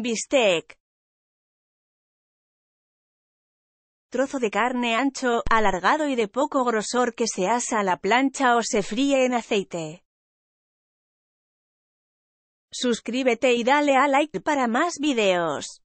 Bistec. Trozo de carne ancho, alargado y de poco grosor que se asa a la plancha o se fríe en aceite. Suscríbete y dale a like para más videos.